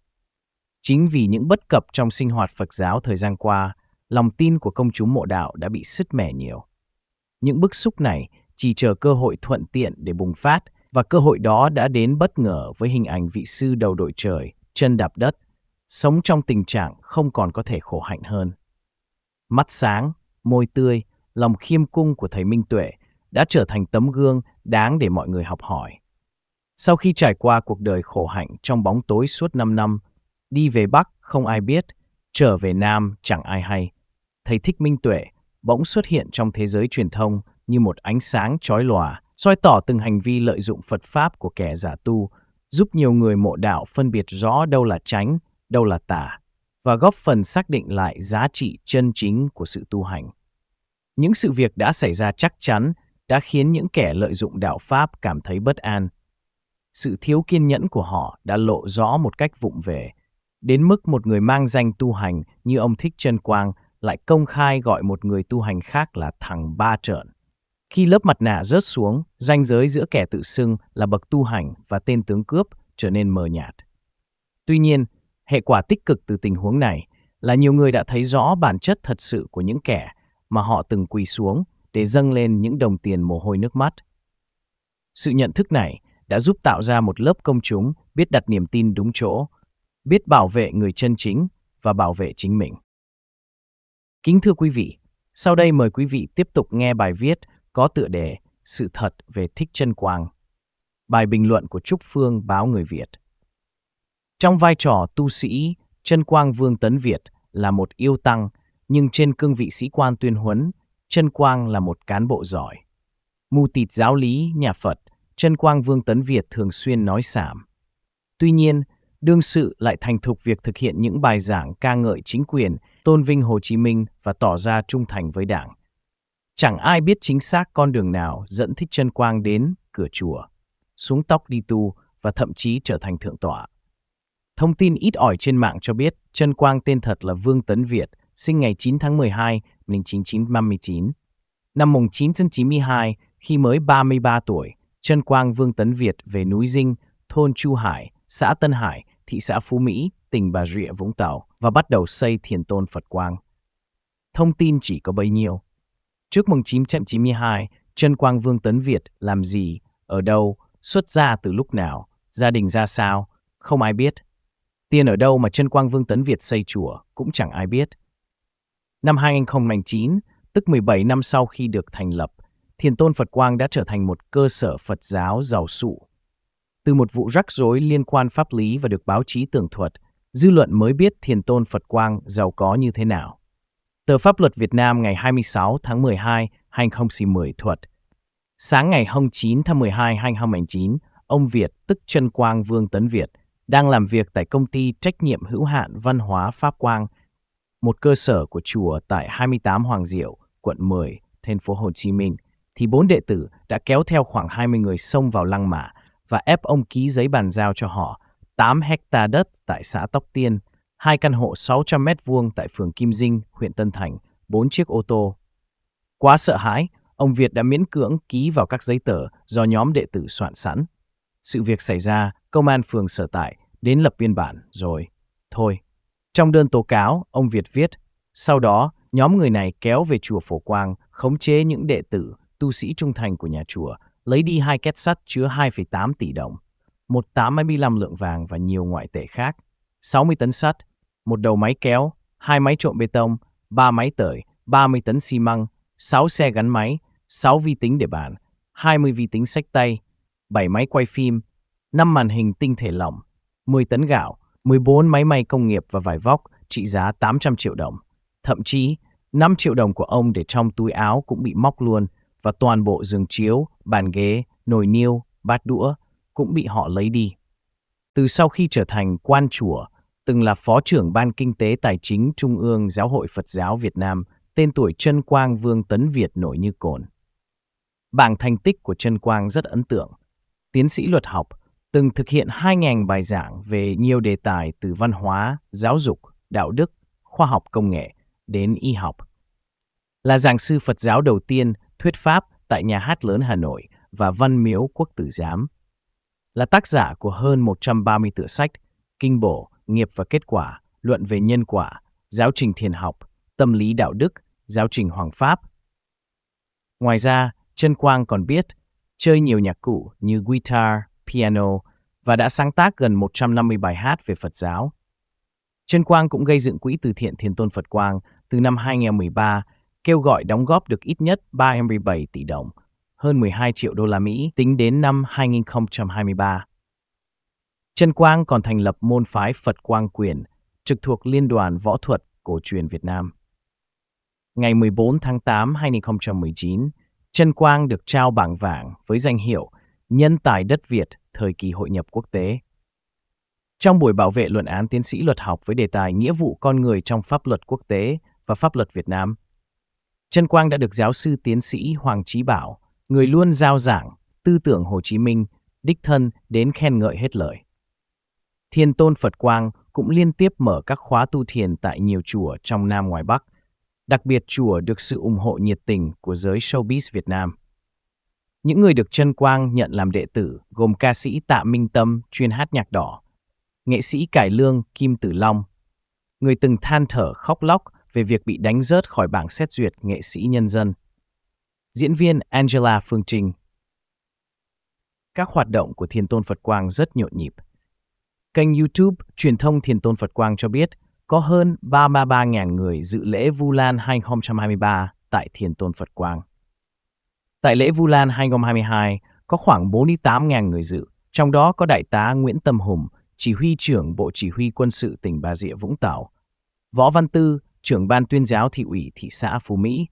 Chính vì những bất cập trong sinh hoạt Phật giáo thời gian qua, lòng tin của công chúng mộ đạo đã bị sứt mẻ nhiều. Những bức xúc này chỉ chờ cơ hội thuận tiện để bùng phát và cơ hội đó đã đến bất ngờ với hình ảnh vị sư đầu đội trời, chân đạp đất sống trong tình trạng không còn có thể khổ hạnh hơn. Mắt sáng, môi tươi, lòng khiêm cung của thầy Minh Tuệ đã trở thành tấm gương đáng để mọi người học hỏi. Sau khi trải qua cuộc đời khổ hạnh trong bóng tối suốt 5 năm, đi về Bắc không ai biết, trở về Nam chẳng ai hay. Thầy Thích Minh Tuệ bỗng xuất hiện trong thế giới truyền thông như một ánh sáng chói lòa, soi tỏ từng hành vi lợi dụng Phật Pháp của kẻ giả tu, giúp nhiều người mộ đạo phân biệt rõ đâu là tránh, đâu là tà và góp phần xác định lại giá trị chân chính của sự tu hành. Những sự việc đã xảy ra chắc chắn đã khiến những kẻ lợi dụng đạo Pháp cảm thấy bất an. Sự thiếu kiên nhẫn của họ đã lộ rõ một cách vụng về, đến mức một người mang danh tu hành như ông Thích Trân Quang lại công khai gọi một người tu hành khác là thằng ba trợn. Khi lớp mặt nạ rớt xuống, ranh giới giữa kẻ tự xưng là bậc tu hành và tên tướng cướp trở nên mờ nhạt. Tuy nhiên, Hệ quả tích cực từ tình huống này là nhiều người đã thấy rõ bản chất thật sự của những kẻ mà họ từng quỳ xuống để dâng lên những đồng tiền mồ hôi nước mắt. Sự nhận thức này đã giúp tạo ra một lớp công chúng biết đặt niềm tin đúng chỗ, biết bảo vệ người chân chính và bảo vệ chính mình. Kính thưa quý vị, sau đây mời quý vị tiếp tục nghe bài viết có tựa đề Sự thật về Thích Chân Quang, bài bình luận của Trúc Phương báo Người Việt. Trong vai trò tu sĩ, Trân Quang Vương Tấn Việt là một yêu tăng, nhưng trên cương vị sĩ quan tuyên huấn, Trân Quang là một cán bộ giỏi. Mù tịt giáo lý, nhà Phật, Trân Quang Vương Tấn Việt thường xuyên nói sảm. Tuy nhiên, đương sự lại thành thục việc thực hiện những bài giảng ca ngợi chính quyền, tôn vinh Hồ Chí Minh và tỏ ra trung thành với đảng. Chẳng ai biết chính xác con đường nào dẫn Thích Trân Quang đến cửa chùa, xuống tóc đi tu và thậm chí trở thành thượng tọa. Thông tin ít ỏi trên mạng cho biết, Trân Quang tên thật là Vương Tấn Việt, sinh ngày 9 tháng 12, 1959. Năm 1992, khi mới 33 tuổi, Trân Quang Vương Tấn Việt về núi Dinh, thôn Chu Hải, xã Tân Hải, thị xã Phú Mỹ, tỉnh Bà Rịa, Vũng Tàu và bắt đầu xây thiền tôn Phật Quang. Thông tin chỉ có bấy nhiêu. Trước 1992, Trân Quang Vương Tấn Việt làm gì, ở đâu, xuất gia từ lúc nào, gia đình ra sao, không ai biết. Tiền ở đâu mà chân quang Vương Tấn Việt xây chùa cũng chẳng ai biết. Năm 2009, tức 17 năm sau khi được thành lập, Thiền Tôn Phật Quang đã trở thành một cơ sở Phật giáo giàu sụ. Từ một vụ rắc rối liên quan pháp lý và được báo chí tường thuật, dư luận mới biết Thiền Tôn Phật Quang giàu có như thế nào. Tờ Pháp luật Việt Nam ngày 26 tháng 12, 2010 thuật. Sáng ngày 09 tháng 12, 2019, ông Việt, tức chân quang Vương Tấn Việt, đang làm việc tại công ty trách nhiệm hữu hạn văn hóa Pháp Quang, một cơ sở của chùa tại 28 Hoàng Diệu, quận 10, thành phố Hồ Chí Minh, thì bốn đệ tử đã kéo theo khoảng 20 người xông vào lăng mả và ép ông ký giấy bàn giao cho họ 8 hecta đất tại xã Tóc Tiên, hai căn hộ 600 m vuông tại phường Kim Dinh, huyện Tân Thành, bốn chiếc ô tô. Quá sợ hãi, ông Việt đã miễn cưỡng ký vào các giấy tờ do nhóm đệ tử soạn sẵn sự việc xảy ra, công an phường sở tại đến lập biên bản rồi. Thôi. Trong đơn tố cáo, ông Việt viết, sau đó nhóm người này kéo về chùa Phổ Quang, khống chế những đệ tử, tu sĩ trung thành của nhà chùa, lấy đi hai két sắt chứa 2,8 tỷ đồng, 185 lượng vàng và nhiều ngoại tệ khác, 60 tấn sắt, một đầu máy kéo, hai máy trộn bê tông, ba máy tời, 30 tấn xi măng, 6 xe gắn máy, 6 vi tính để bàn, 20 vi tính sách tay, 7 máy quay phim, 5 màn hình tinh thể lỏng, 10 tấn gạo, 14 máy may công nghiệp và vải vóc trị giá 800 triệu đồng. Thậm chí, 5 triệu đồng của ông để trong túi áo cũng bị móc luôn và toàn bộ giường chiếu, bàn ghế, nồi niêu, bát đũa cũng bị họ lấy đi. Từ sau khi trở thành quan chùa, từng là Phó trưởng Ban Kinh tế Tài chính Trung ương Giáo hội Phật giáo Việt Nam, tên tuổi Trân Quang Vương Tấn Việt nổi như cồn. Bảng thành tích của Trân Quang rất ấn tượng – tiến sĩ luật học, từng thực hiện 2.000 bài giảng về nhiều đề tài từ văn hóa, giáo dục, đạo đức, khoa học công nghệ đến y học. Là giảng sư Phật giáo đầu tiên thuyết pháp tại nhà hát lớn Hà Nội và Văn Miếu Quốc Tử Giám. Là tác giả của hơn 130 tựa sách, kinh bổ, nghiệp và kết quả, luận về nhân quả, giáo trình thiền học, tâm lý đạo đức, giáo trình hoàng pháp. Ngoài ra, Trân Quang còn biết chơi nhiều nhạc cụ như guitar, piano và đã sáng tác gần 150 bài hát về Phật giáo. Trân Quang cũng gây dựng quỹ từ thiện Thiền Tôn Phật Quang từ năm 2013, kêu gọi đóng góp được ít nhất 37 tỷ đồng, hơn 12 triệu đô la Mỹ tính đến năm 2023. Trân Quang còn thành lập môn phái Phật Quang Quyền, trực thuộc Liên đoàn Võ thuật Cổ truyền Việt Nam. Ngày 14 tháng 8, 2019, Trân Quang được trao bảng vàng với danh hiệu Nhân tài đất Việt thời kỳ hội nhập quốc tế. Trong buổi bảo vệ luận án tiến sĩ luật học với đề tài Nghĩa vụ con người trong pháp luật quốc tế và pháp luật Việt Nam, Trân Quang đã được giáo sư tiến sĩ Hoàng Trí Bảo, người luôn giao giảng, tư tưởng Hồ Chí Minh, đích thân đến khen ngợi hết lời. Thiên Tôn Phật Quang cũng liên tiếp mở các khóa tu thiền tại nhiều chùa trong Nam ngoài Bắc, đặc biệt chùa được sự ủng hộ nhiệt tình của giới showbiz Việt Nam. Những người được Trân Quang nhận làm đệ tử gồm ca sĩ Tạ Minh Tâm chuyên hát nhạc đỏ, nghệ sĩ cải lương Kim Tử Long, người từng than thở khóc lóc về việc bị đánh rớt khỏi bảng xét duyệt nghệ sĩ nhân dân, diễn viên Angela Phương Trinh. Các hoạt động của Thiền Tôn Phật Quang rất nhộn nhịp. Kênh YouTube Truyền thông Thiền Tôn Phật Quang cho biết có hơn 33.000 người dự lễ Vu Lan 2023 tại Thiền Tôn Phật Quang. Tại lễ Vu Lan 2022, có khoảng 48.000 người dự, trong đó có Đại tá Nguyễn Tâm Hùng, Chỉ huy trưởng Bộ Chỉ huy Quân sự tỉnh Bà Rịa Vũng Tàu, Võ Văn Tư, trưởng ban tuyên giáo thị ủy thị xã Phú Mỹ.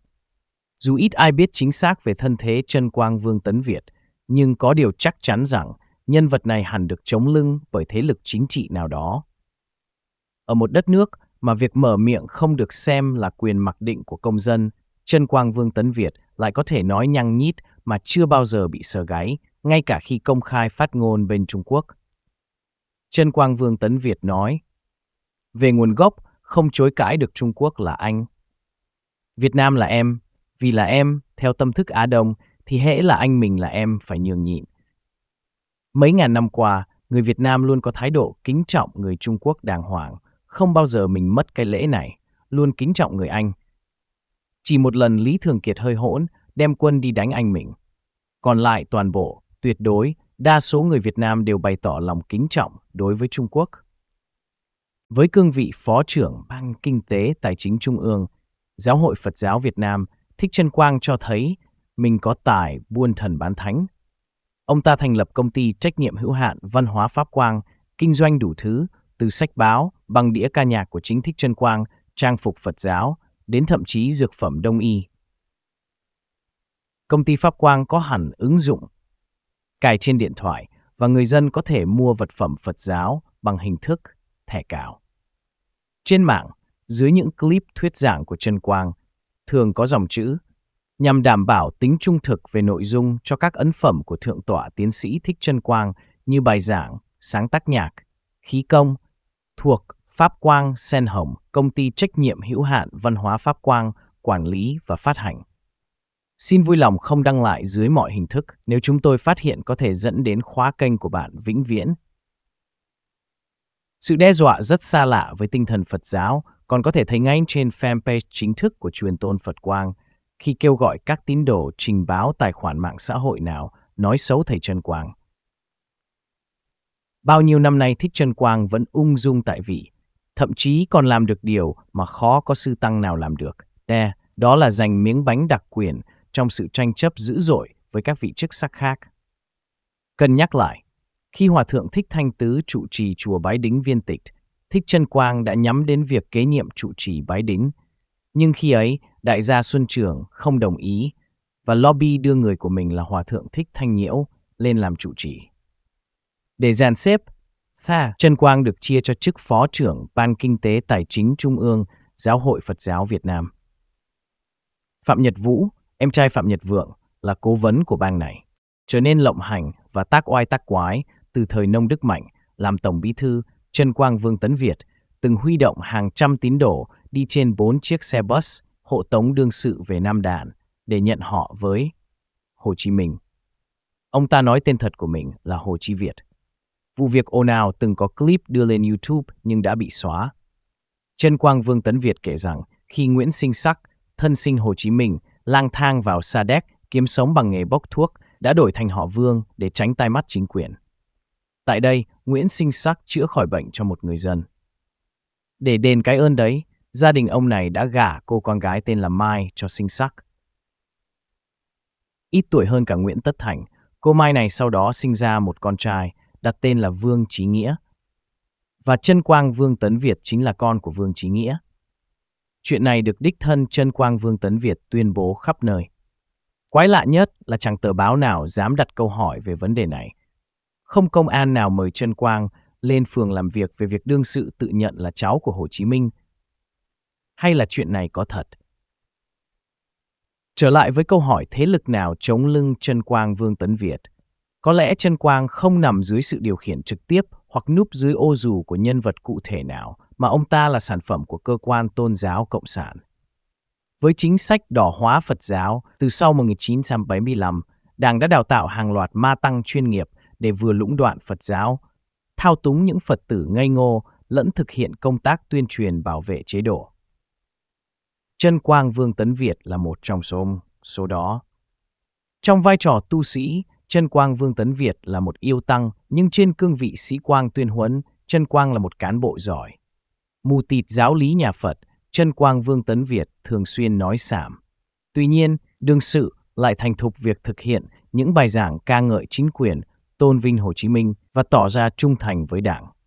Dù ít ai biết chính xác về thân thế chân quang Vương Tấn Việt, nhưng có điều chắc chắn rằng nhân vật này hẳn được chống lưng bởi thế lực chính trị nào đó ở một đất nước mà việc mở miệng không được xem là quyền mặc định của công dân, Trân Quang Vương Tấn Việt lại có thể nói nhăng nhít mà chưa bao giờ bị sờ gáy, ngay cả khi công khai phát ngôn bên Trung Quốc. Trân Quang Vương Tấn Việt nói, về nguồn gốc, không chối cãi được Trung Quốc là anh. Việt Nam là em, vì là em, theo tâm thức Á Đông, thì hễ là anh mình là em phải nhường nhịn. Mấy ngàn năm qua, người Việt Nam luôn có thái độ kính trọng người Trung Quốc đàng hoàng, không bao giờ mình mất cái lễ này, luôn kính trọng người anh. Chỉ một lần Lý Thường Kiệt hơi hỗn, đem quân đi đánh anh mình. Còn lại toàn bộ, tuyệt đối, đa số người Việt Nam đều bày tỏ lòng kính trọng đối với Trung Quốc. Với cương vị Phó trưởng Ban Kinh tế Tài chính Trung ương, Giáo hội Phật giáo Việt Nam Thích Trân Quang cho thấy mình có tài buôn thần bán thánh. Ông ta thành lập công ty trách nhiệm hữu hạn Văn hóa Pháp Quang, kinh doanh đủ thứ, từ sách báo, bằng đĩa ca nhạc của chính Thích Trân Quang, trang phục Phật giáo, đến thậm chí dược phẩm đông y. Công ty Pháp Quang có hẳn ứng dụng cài trên điện thoại và người dân có thể mua vật phẩm Phật giáo bằng hình thức thẻ cào. Trên mạng, dưới những clip thuyết giảng của Trần Quang, thường có dòng chữ nhằm đảm bảo tính trung thực về nội dung cho các ấn phẩm của Thượng tọa Tiến sĩ Thích Trân Quang như bài giảng, sáng tác nhạc, khí công, thuộc Pháp Quang Sen Hồng, công ty trách nhiệm hữu hạn văn hóa Pháp Quang, quản lý và phát hành. Xin vui lòng không đăng lại dưới mọi hình thức nếu chúng tôi phát hiện có thể dẫn đến khóa kênh của bạn vĩnh viễn. Sự đe dọa rất xa lạ với tinh thần Phật giáo, còn có thể thấy ngay trên fanpage chính thức của truyền tôn Phật Quang khi kêu gọi các tín đồ trình báo tài khoản mạng xã hội nào nói xấu thầy Trần Quang. Bao nhiêu năm nay Thích Trần Quang vẫn ung dung tại vị, thậm chí còn làm được điều mà khó có sư tăng nào làm được. Nè, đó là giành miếng bánh đặc quyền trong sự tranh chấp dữ dội với các vị chức sắc khác. Cần nhắc lại, khi Hòa Thượng Thích Thanh Tứ trụ trì chùa Bái Đính Viên Tịch, Thích Trân Quang đã nhắm đến việc kế nhiệm trụ trì Bái Đính. Nhưng khi ấy, đại gia Xuân Trường không đồng ý và lobby đưa người của mình là Hòa Thượng Thích Thanh Nhiễu lên làm trụ trì. Để dàn xếp, Tha Trần Quang được chia cho chức Phó trưởng Ban Kinh tế Tài chính Trung ương, Giáo hội Phật giáo Việt Nam. Phạm Nhật Vũ, em trai Phạm Nhật Vượng, là cố vấn của bang này, trở nên lộng hành và tác oai tác quái từ thời Nông Đức Mạnh, làm Tổng Bí Thư, Trần Quang Vương Tấn Việt, từng huy động hàng trăm tín đồ đi trên bốn chiếc xe bus hộ tống đương sự về Nam Đàn để nhận họ với Hồ Chí Minh. Ông ta nói tên thật của mình là Hồ Chí Việt. Vụ việc ồn ào từng có clip đưa lên YouTube nhưng đã bị xóa. Trân Quang Vương Tấn Việt kể rằng, khi Nguyễn Sinh Sắc, thân sinh Hồ Chí Minh, lang thang vào Sa Đéc kiếm sống bằng nghề bốc thuốc, đã đổi thành họ Vương để tránh tai mắt chính quyền. Tại đây, Nguyễn Sinh Sắc chữa khỏi bệnh cho một người dân. Để đền cái ơn đấy, gia đình ông này đã gả cô con gái tên là Mai cho Sinh Sắc. Ít tuổi hơn cả Nguyễn Tất Thành, cô Mai này sau đó sinh ra một con trai – đặt tên là Vương Chí Nghĩa. Và Trân quang Vương Tấn Việt chính là con của Vương Chí Nghĩa. Chuyện này được đích thân Trân quang Vương Tấn Việt tuyên bố khắp nơi. Quái lạ nhất là chẳng tờ báo nào dám đặt câu hỏi về vấn đề này. Không công an nào mời Trân quang lên phường làm việc về việc đương sự tự nhận là cháu của Hồ Chí Minh. Hay là chuyện này có thật? Trở lại với câu hỏi thế lực nào chống lưng Trân quang Vương Tấn Việt – có lẽ chân quang không nằm dưới sự điều khiển trực tiếp hoặc núp dưới ô dù của nhân vật cụ thể nào, mà ông ta là sản phẩm của cơ quan tôn giáo cộng sản. Với chính sách đỏ hóa Phật giáo từ sau 1975, Đảng đã đào tạo hàng loạt ma tăng chuyên nghiệp để vừa lũng đoạn Phật giáo, thao túng những Phật tử ngây ngô lẫn thực hiện công tác tuyên truyền bảo vệ chế độ. Trân Quang Vương Tấn Việt là một trong số, số đó. Trong vai trò tu sĩ, Trân Quang Vương Tấn Việt là một yêu tăng, nhưng trên cương vị sĩ quang tuyên huấn, Trân Quang là một cán bộ giỏi. Mù tịt giáo lý nhà Phật, Trân Quang Vương Tấn Việt thường xuyên nói sảm. Tuy nhiên, đương sự lại thành thục việc thực hiện những bài giảng ca ngợi chính quyền, tôn vinh Hồ Chí Minh và tỏ ra trung thành với Đảng.